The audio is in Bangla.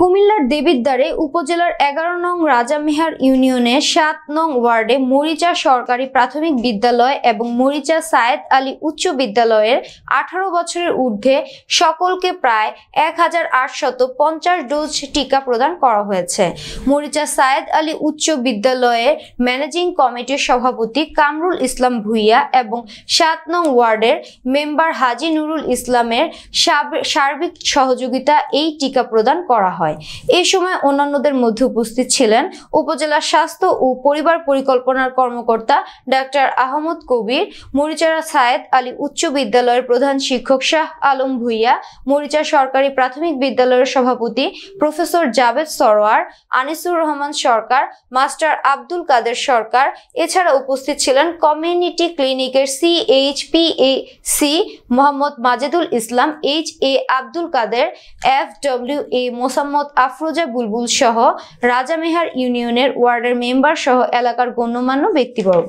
কুমিল্লার দেবিদ্বারে উপজেলার এগারো নং রাজামেহার ইউনিয়নের সাত নং ওয়ার্ডে মরিচা সরকারি প্রাথমিক বিদ্যালয় এবং মরিচা সায়েদ আলী উচ্চ বিদ্যালয়ের আঠারো বছরের ঊর্ধ্বে সকলকে প্রায় এক হাজার আটশত পঞ্চাশ ডোজ টিকা প্রদান করা হয়েছে মরিচা সায়েদ আলী উচ্চ বিদ্যালয়ের ম্যানেজিং কমিটির সভাপতি কামরুল ইসলাম ভুইয়া এবং সাত নং ওয়ার্ডের মেম্বার হাজি নুরুল ইসলামের সার্বিক সহযোগিতা এই টিকা প্রদান করা হয় হয় এ সময় অন্যান্যদের মধ্যে উপস্থিত ছিলেন উপজেলা স্বাস্থ্য ও পরিবার পরিকল্পনার কর্মকর্তা ডাক্তার আহমদ কবির মরিচারা সায়েদ আলী উচ্চ বিদ্যালয়ের প্রধান শিক্ষক শাহ আলম ভুইয়া মরিচা সরকারি প্রাথমিক বিদ্যালয়ের সভাপতি প্রফেসর জাভেদ সরোয়ার আনিসুর রহমান সরকার মাস্টার আব্দুল কাদের সরকার এছাড়া উপস্থিত ছিলেন কমিউনিটি ক্লিনিকের সিএইচপিএসি Mohammad Majedul Islam H A Abdul Kader F W A Mosammat Mohammad Afroza Bulbul সহ রাজামেহার ইউনিয়নের ওয়ার্ডের মেম্বার সহ এলাকার গণ্যমান্য ব্যক্তিবর্গ